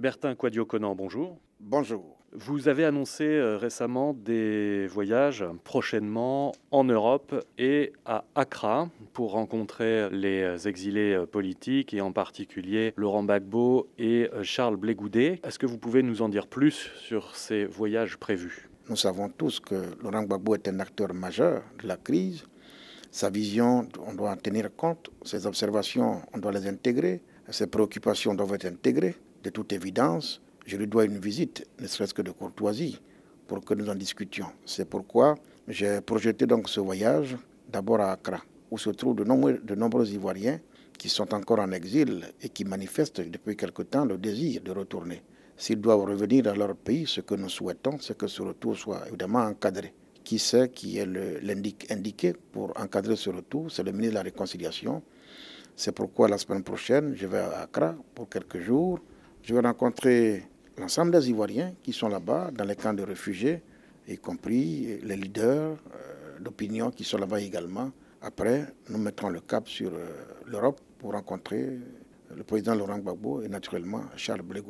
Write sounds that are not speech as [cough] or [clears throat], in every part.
Bertin Quadio-Conan, bonjour. Bonjour. Vous avez annoncé euh, récemment des voyages prochainement en Europe et à Accra pour rencontrer les euh, exilés euh, politiques et en particulier Laurent Gbagbo et Charles Blégoudet. Est-ce que vous pouvez nous en dire plus sur ces voyages prévus Nous savons tous que Laurent Gbagbo est un acteur majeur de la crise. Sa vision, on doit en tenir compte. Ses observations, on doit les intégrer. Ses préoccupations doivent être intégrées de toute évidence, je lui dois une visite, ne serait-ce que de courtoisie, pour que nous en discutions. C'est pourquoi j'ai projeté donc ce voyage d'abord à Accra, où se trouvent de nombreux, de nombreux Ivoiriens qui sont encore en exil et qui manifestent depuis quelque temps le désir de retourner. S'ils doivent revenir dans leur pays, ce que nous souhaitons, c'est que ce retour soit évidemment encadré. Qui c'est qui est l'indiqué indiqué pour encadrer ce retour C'est le ministre de la Réconciliation. C'est pourquoi la semaine prochaine, je vais à Accra pour quelques jours je vais rencontrer l'ensemble des Ivoiriens qui sont là-bas, dans les camps de réfugiés, y compris euh, les leaders euh, d'opinion qui sont là-bas également. Après, nous mettrons le cap sur euh, l'Europe pour rencontrer le président Laurent Gbagbo et naturellement Charles Blé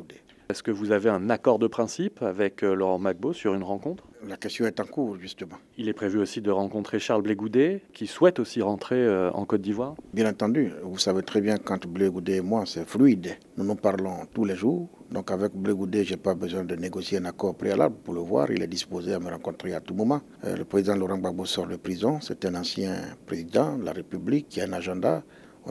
Est-ce que vous avez un accord de principe avec euh, Laurent Gbagbo sur une rencontre La question est en cours, justement. Il est prévu aussi de rencontrer Charles Blé qui souhaite aussi rentrer euh, en Côte d'Ivoire Bien entendu. Vous savez très bien, qu'entre Blé et moi, c'est fluide. Nous nous parlons tous les jours. Donc avec Blé je n'ai pas besoin de négocier un accord préalable pour le voir. Il est disposé à me rencontrer à tout moment. Euh, le président Laurent Gbagbo sort de prison. C'est un ancien président de la République qui a un agenda.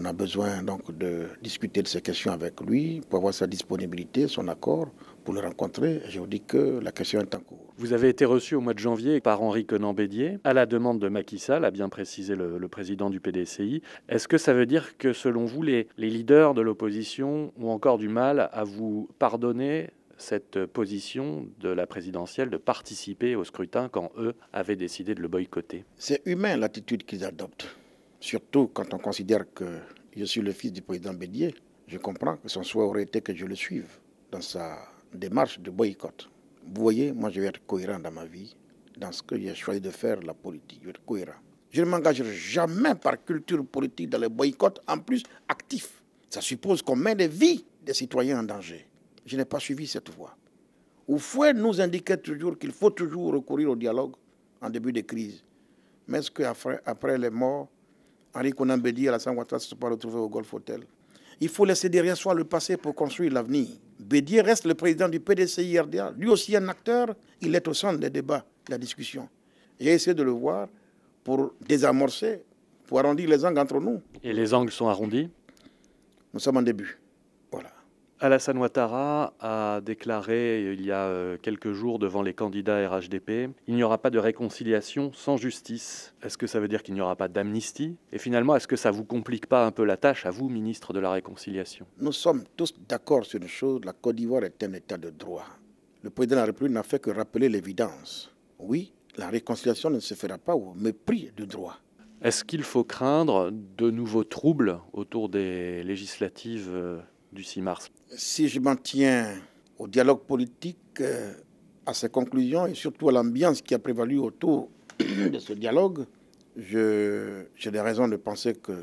On a besoin donc de discuter de ces questions avec lui pour avoir sa disponibilité, son accord pour le rencontrer. Je vous dis que la question est en cours. Vous avez été reçu au mois de janvier par Henri Conan Bédier à la demande de Macky Sall, a bien précisé le, président du PDCI. Est-ce que ça veut dire que selon vous, les, les leaders de l'opposition ont encore du mal à vous pardonner cette position de la présidentielle de participer au scrutin quand eux avaient décidé de le boycotter C'est humain l'attitude qu'ils adoptent. Surtout quand on considère que je suis le fils du président Bédier, je comprends que son souhait aurait été que je le suive dans sa démarche de boycott. Vous voyez, moi je vais être cohérent dans ma vie, dans ce que j'ai choisi de faire, la politique. Je vais être cohérent. Je ne m'engagerai jamais par culture politique dans le boycott, en plus actif. Ça suppose qu'on met des vies des citoyens en danger. Je n'ai pas suivi cette voie. Oufoué nous indiquait toujours qu'il faut toujours recourir au dialogue en début de crise. Mais est-ce qu'après après les morts, Henri Conan à la Ouattara ne sont pas retrouvés au Golf Hotel. Il faut laisser derrière soi le passé pour construire l'avenir. Bédier reste le président du pdci Lui aussi un acteur, il est au centre des débats, de la discussion. J'ai essayé de le voir pour désamorcer, pour arrondir les angles entre nous. Et les angles sont arrondis Nous sommes en début. Alassane Ouattara a déclaré euh, il y a euh, quelques jours devant les candidats RHDP il n'y aura pas de réconciliation sans justice. Est-ce que ça veut dire qu'il n'y aura pas d'amnistie Et finalement, est-ce que ça vous complique pas un peu la tâche à vous, ministre de la Réconciliation Nous sommes tous d'accord sur une chose la Côte d'Ivoire est un État de droit. Le président de la République n'a fait que rappeler l'évidence. Oui, la réconciliation ne se fera pas au mépris du droit. Est-ce qu'il faut craindre de nouveaux troubles autour des législatives euh, du 6 mars Si je m'en tiens au dialogue politique, euh, à ses conclusions et surtout à l'ambiance qui a prévalu autour [clears throat] de ce dialogue, j'ai des raisons de penser que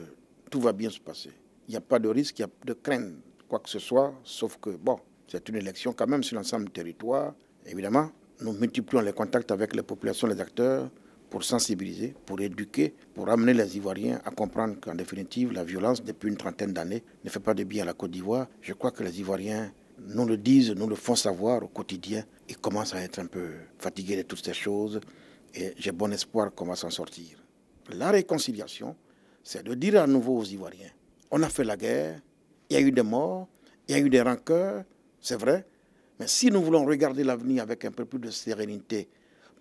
tout va bien se passer. Il n'y a pas de risque, il n'y a pas de crainte, quoi que ce soit, sauf que, bon, c'est une élection quand même sur l'ensemble du territoire. Évidemment, nous multiplions les contacts avec les populations, les acteurs, pour sensibiliser, pour éduquer, pour amener les Ivoiriens à comprendre qu'en définitive, la violence depuis une trentaine d'années ne fait pas de bien à la Côte d'Ivoire. Je crois que les Ivoiriens nous le disent, nous le font savoir au quotidien. Ils commencent à être un peu fatigués de toutes ces choses et j'ai bon espoir qu'on va s'en sortir. La réconciliation, c'est de dire à nouveau aux Ivoiriens, on a fait la guerre, il y a eu des morts, il y a eu des rancœurs, c'est vrai, mais si nous voulons regarder l'avenir avec un peu plus de sérénité,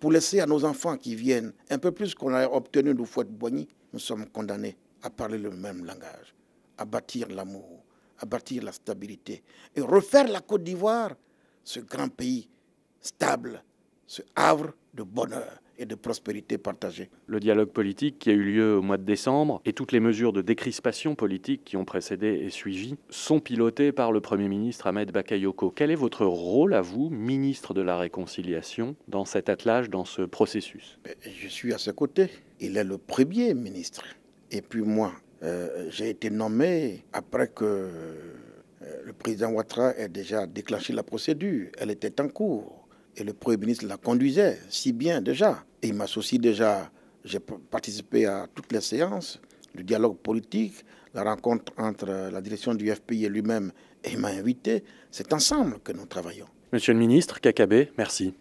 pour laisser à nos enfants qui viennent un peu plus qu'on a obtenu de Fouette de Boigny, nous sommes condamnés à parler le même langage, à bâtir l'amour, à bâtir la stabilité et refaire la Côte d'Ivoire, ce grand pays stable, ce havre de bonheur et de prospérité partagée. Le dialogue politique qui a eu lieu au mois de décembre et toutes les mesures de décrispation politique qui ont précédé et suivi sont pilotées par le Premier ministre Ahmed Bakayoko. Quel est votre rôle à vous, ministre de la Réconciliation, dans cet attelage, dans ce processus Je suis à ses côtés. Il est le Premier ministre. Et puis moi, euh, j'ai été nommé après que euh, le président Ouattara ait déjà déclenché la procédure. Elle était en cours. Et le Premier ministre la conduisait si bien déjà. Et il m'associe déjà. J'ai participé à toutes les séances, le dialogue politique, la rencontre entre euh, la direction du FPI et lui-même. Et il m'a invité. C'est ensemble que nous travaillons. Monsieur le ministre, Kakabé, merci.